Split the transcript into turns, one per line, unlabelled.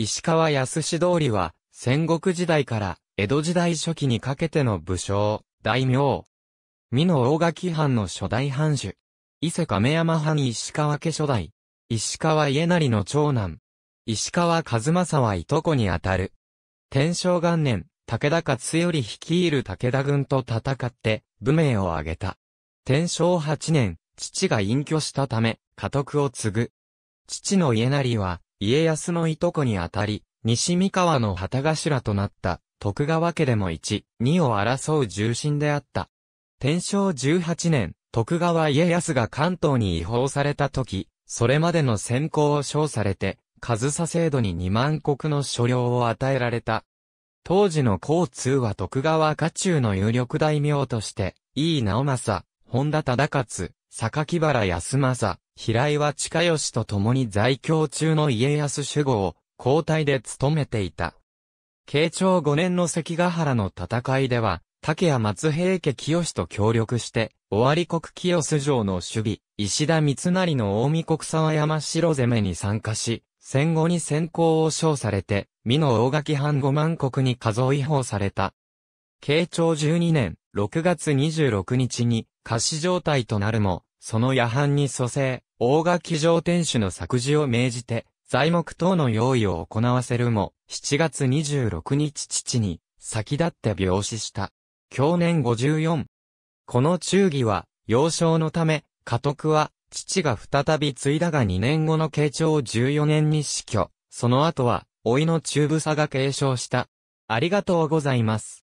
石川康史通り
は、戦国時代から江戸時代初期にかけての武将、大名。美濃大垣藩の初代藩主。伊勢亀山藩石川家初代。石川家成の長男。石川和正はいとこにあたる。天正元年、武田勝頼率いる武田軍と戦って、武名を挙げた。天正8年、父が隠居したため、家督を継ぐ。父の家成は、家康のいとこにあたり、西三河の旗頭となった、徳川家でも1、2を争う重臣であった。天正18年、徳川家康が関東に違法された時、それまでの先行を称されて、上総制度に2万国の所領を与えられた。当時の交通は徳川家中の有力大名として、井伊直政、本田忠勝、榊原康政、平岩近義と共に在京中の家康守護を交代で務めていた。慶長5年の関ヶ原の戦いでは、竹谷松平家清と協力して、尾張国清洲城の守備、石田三成の近江国沢山城攻めに参加し、戦後に先行を称されて、美濃大垣藩五万国に数違法された。慶長12年6月26日に、仮死状態となるも、その夜半に蘇生、大垣城天守の作事を命じて、材木等の用意を行わせるも、7月26日父に、先立って病死した。去年54。この忠義は、幼少のため、家督は、父が再び継いだが2年後の慶長14年に死去。その後は、老いの中部佐が継
承した。ありがとうございます。